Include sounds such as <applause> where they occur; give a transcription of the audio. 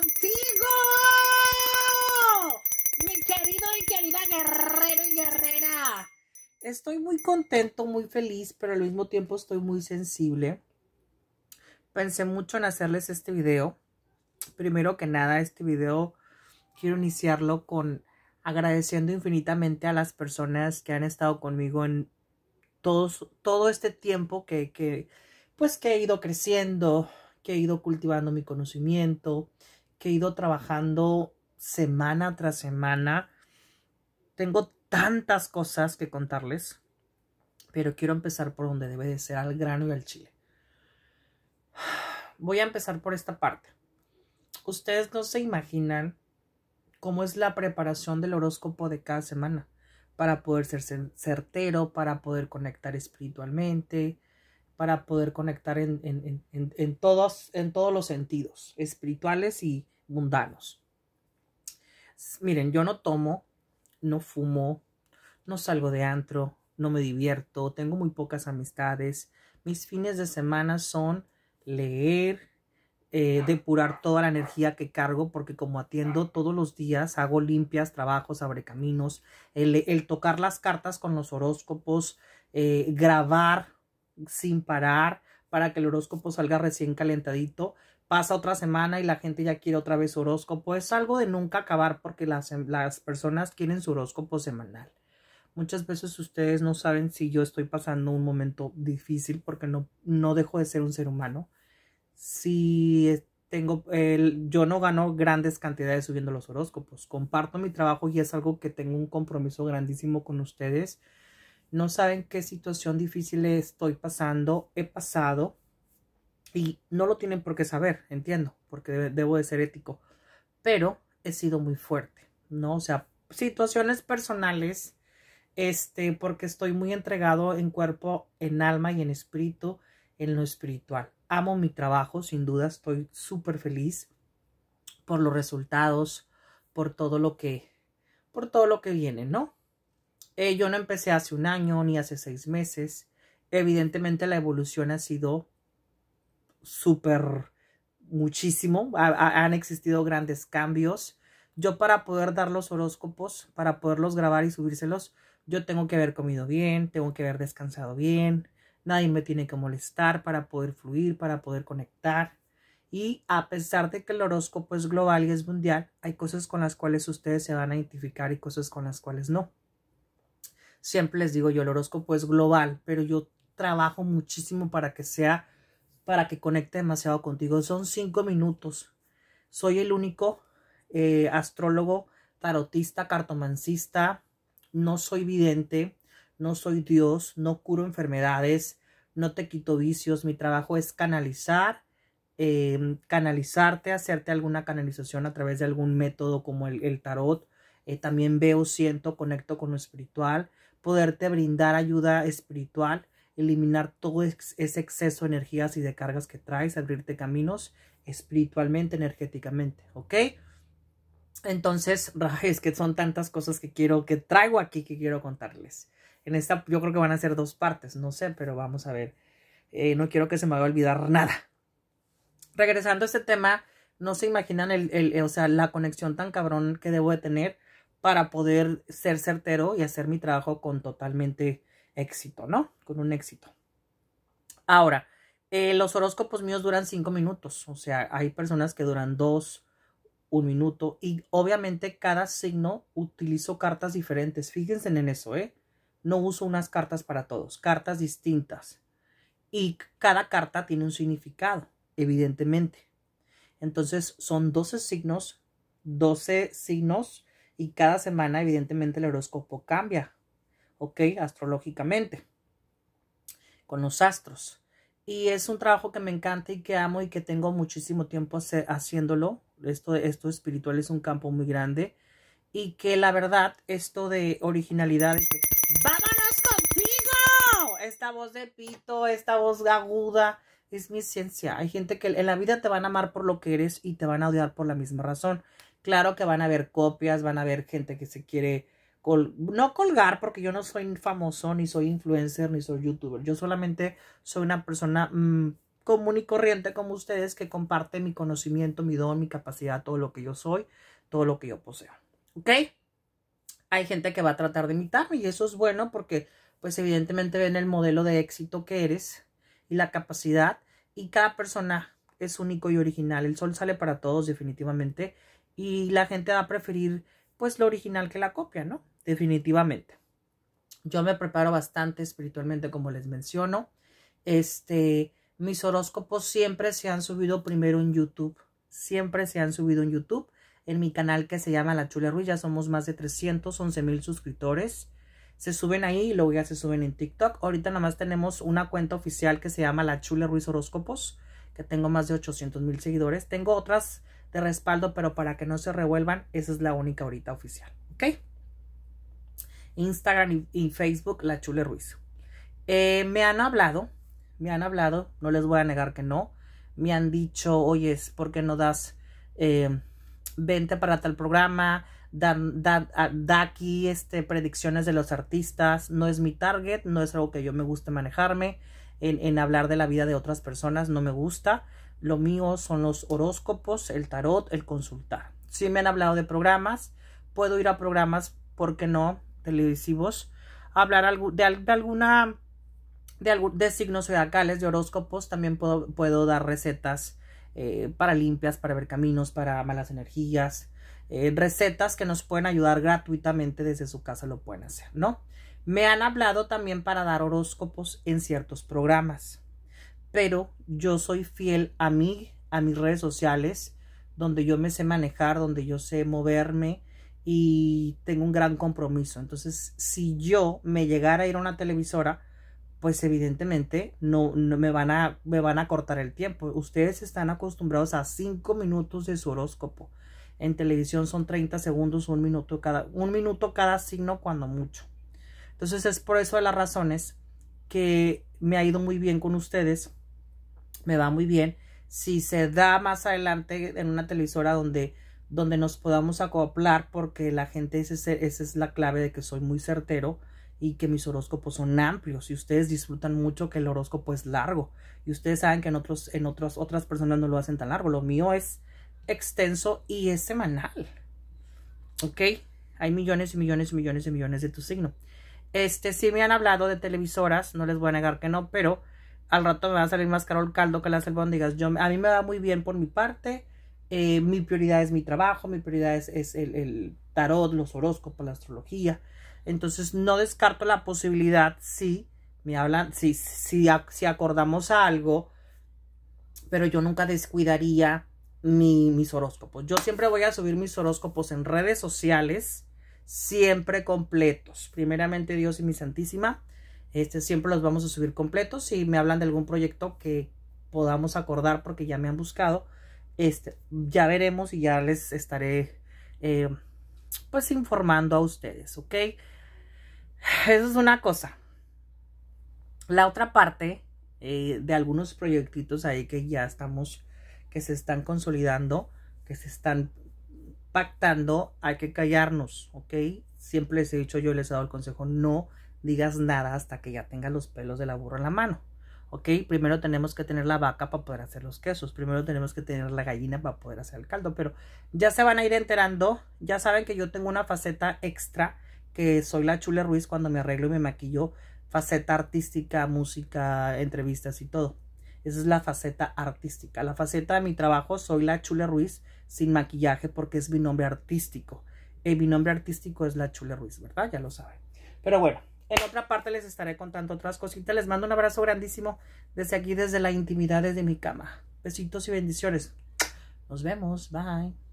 contigo, mi querido y querida guerrero y guerrera. Estoy muy contento, muy feliz, pero al mismo tiempo estoy muy sensible. Pensé mucho en hacerles este video. Primero que nada, este video quiero iniciarlo con agradeciendo infinitamente a las personas que han estado conmigo en todos, todo este tiempo que, que, pues que he ido creciendo, que he ido cultivando mi conocimiento, he ido trabajando semana tras semana. Tengo tantas cosas que contarles, pero quiero empezar por donde debe de ser, al grano y al chile. <sighs> Voy a empezar por esta parte. Ustedes no se imaginan cómo es la preparación del horóscopo de cada semana para poder ser certero, para poder conectar espiritualmente, para poder conectar en, en todos, en todos los sentidos, espirituales y, mundanos. Miren, yo no tomo, no fumo, no salgo de antro, no me divierto, tengo muy pocas amistades. Mis fines de semana son leer, eh, depurar toda la energía que cargo, porque como atiendo todos los días, hago limpias, trabajos, abre caminos, el, tocar las cartas con los horóscopos, eh, grabar sin parar, para que el horóscopo salga recién calentadito. Pasa otra semana y la gente ya quiere otra vez horóscopo. Es algo de nunca acabar porque las, las personas quieren su horóscopo semanal. Muchas veces ustedes no saben si yo estoy pasando un momento difícil porque no, no dejo de ser un ser humano. Si tengo, el, yo no gano grandes cantidades subiendo los horóscopos. Comparto mi trabajo y es algo que tengo un compromiso grandísimo con ustedes. No saben qué situación difícil estoy pasando, he pasado. Y no lo tienen por qué saber, entiendo, porque debo de ser ético. Pero he sido muy fuerte, ¿no? O sea, situaciones personales, este, porque estoy muy entregado en cuerpo, en alma y en espíritu, en lo espiritual. Amo mi trabajo, sin duda, estoy súper feliz por los resultados, por todo lo que, por todo lo que viene, ¿no? Eh, yo no empecé hace un año ni hace seis meses. Evidentemente la evolución ha sido súper muchísimo. han existido grandes cambios. Yo para poder dar los horóscopos, para poderlos grabar y subírselos, yo tengo que haber comido bien, tengo que haber descansado bien, nadie me tiene que molestar para poder fluir, para poder conectar. Y a pesar de que el horóscopo es global y es mundial, hay cosas con las cuales ustedes se van a identificar y cosas con las cuales no. Siempre les digo yo, el horóscopo es global, pero yo trabajo muchísimo para que sea, para que conecte demasiado contigo. Son cinco minutos. Soy el único eh, astrólogo, tarotista, cartomancista. No soy vidente, no soy Dios, no curo enfermedades, no te quito vicios. Mi trabajo es canalizar eh, canalizarte, hacerte alguna canalización a través de algún método como el, el tarot. Eh, también veo, siento, conecto con lo espiritual poderte brindar ayuda espiritual, eliminar todo ese exceso de energías y de cargas que traes, abrirte caminos espiritualmente, energéticamente, ¿ok? Entonces, <laughs> es que son tantas cosas que quiero, que traigo aquí, que quiero contarles. En esta, yo creo que van a ser dos partes, no sé, pero vamos a ver. Eh, no quiero que se me vaya a olvidar nada. Regresando a este tema, no se imaginan o sea, la conexión tan cabrón que debo de tener para poder ser certero y hacer mi trabajo con totalmente éxito, ¿no? Con un éxito. Ahora, eh, los horóscopos míos duran cinco minutos, o sea, hay personas que duran dos, un minuto, y obviamente cada signo utilizo cartas diferentes. Fíjense en eso, ¿eh? No uso unas cartas para todos, cartas distintas. Y cada carta tiene un significado, evidentemente. Entonces, son 12 signos, 12 signos y cada semana evidentemente el horóscopo cambia, ¿ok? Astrológicamente, con los astros. Y es un trabajo que me encanta y que amo y que tengo muchísimo tiempo haciéndolo. Esto, esto espiritual es un campo muy grande y que la verdad, esto de originalidad, ¡vámonos contigo! Esta voz de pito, esta voz aguda, es mi ciencia. Hay gente que en la vida te van a amar por lo que eres y te van a odiar por la misma razón. Claro que van a haber copias, van a haber gente que se quiere no colgar, porque yo no soy famoso, ni soy influencer, ni soy youtuber. Yo solamente soy una persona mm, común y corriente como ustedes que comparte mi conocimiento, mi don, mi capacidad, todo lo que yo soy, todo lo que yo poseo. ¿Ok? Hay gente que va a tratar de imitarme y eso es bueno porque pues evidentemente ven el modelo de éxito que eres y la capacidad y cada persona es único y original. El sol sale para todos definitivamente y la gente va a preferir pues lo original que la copia, ¿no? Definitivamente. Yo me preparo bastante espiritualmente, como les menciono. Este, mis horóscopos siempre se han subido primero en YouTube. Siempre se han subido en YouTube. En mi canal que se llama La Chula Ruiz ya somos más de 311 mil suscriptores. Se suben ahí y luego ya se suben en TikTok. Ahorita nada más tenemos una cuenta oficial que se llama La Chula Ruiz Horóscopos, que tengo más de 800 mil seguidores. Tengo otras de respaldo, pero para que no se revuelvan, esa es la única ahorita oficial, ¿ok? Instagram y, Facebook, la Chule Ruiz. Eh, me han hablado, me han hablado, no les voy a negar que no. Me han dicho, oye, es porque no das, 20 eh, para tal programa? Dan, ah, da, aquí este, predicciones de los artistas. No es mi target, no es algo que yo me guste manejarme en, en hablar de la vida de otras personas, no me gusta. Lo mío son los horóscopos, el tarot, el consultar. Si me han hablado de programas, puedo ir a programas, ¿por qué no? Televisivos, hablar de, de alguna de, de, signos zodiacales, de horóscopos, también puedo, dar recetas eh, para limpias, para ver caminos, para malas energías, eh, recetas que nos pueden ayudar gratuitamente desde su casa, lo pueden hacer, ¿no? Me han hablado también para dar horóscopos en ciertos programas pero yo soy fiel a mí, a mis redes sociales, donde yo me sé manejar, donde yo sé moverme y tengo un gran compromiso. Entonces, si yo me llegara a ir a una televisora, pues evidentemente no, me, van a, me van a cortar el tiempo. Ustedes están acostumbrados a cinco minutos de su horóscopo. En televisión son 30 segundos, un minuto cada, un minuto cada signo cuando mucho. Entonces es por eso de las razones que me ha ido muy bien con ustedes me va muy bien. Si se da más adelante en una televisora donde, donde nos podamos acoplar, porque la gente, esa es la clave de que soy muy certero y que mis horóscopos son amplios y ustedes disfrutan mucho que el horóscopo es largo y ustedes saben que en otros en otras otras personas no lo hacen tan largo lo mío es extenso y es semanal ok hay millones y millones y millones y millones de tu signo este sí me han hablado de televisoras no les voy a negar que no pero al rato me va a salir más caro el caldo que las albóndigas. Yo, a mí me va muy bien por mi parte. Eh, mi prioridad es mi trabajo, mi prioridad es, el, el, tarot, los horóscopos, la astrología. Entonces no descarto la posibilidad, sí, me hablan, si, sí, sí, acordamos algo, pero yo nunca descuidaría mi, mis horóscopos. Yo siempre voy a subir mis horóscopos en redes sociales, siempre completos. Primeramente Dios y mi Santísima. Este, siempre los vamos a subir completos. Si me hablan de algún proyecto que podamos acordar porque ya me han buscado, este, ya veremos y ya les estaré eh, pues informando a ustedes, ¿ok? Eso es una cosa. La otra parte eh, de algunos proyectitos ahí que ya estamos, que se están consolidando, que se están pactando, hay que callarnos, ¿ok? Siempre les he dicho, yo les he dado el consejo, no digas nada hasta que ya tengas los pelos de la burra en la mano. ¿Ok? Primero tenemos que tener la vaca para poder hacer los quesos. Primero tenemos que tener la gallina para poder hacer el caldo. Pero ya se van a ir enterando. Ya saben que yo tengo una faceta extra, que soy la Chule Ruiz cuando me arreglo y me maquillo. Faceta artística, música, entrevistas y todo. Esa es la faceta artística. La faceta de mi trabajo, soy la Chule Ruiz sin maquillaje porque es mi nombre artístico. Y eh, mi nombre artístico es la Chule Ruiz, ¿verdad? Ya lo saben. Pero bueno, en otra parte les estaré contando otras cositas. Les mando un abrazo grandísimo desde aquí, desde la intimidad, de mi cama. Besitos y bendiciones. Nos vemos. Bye.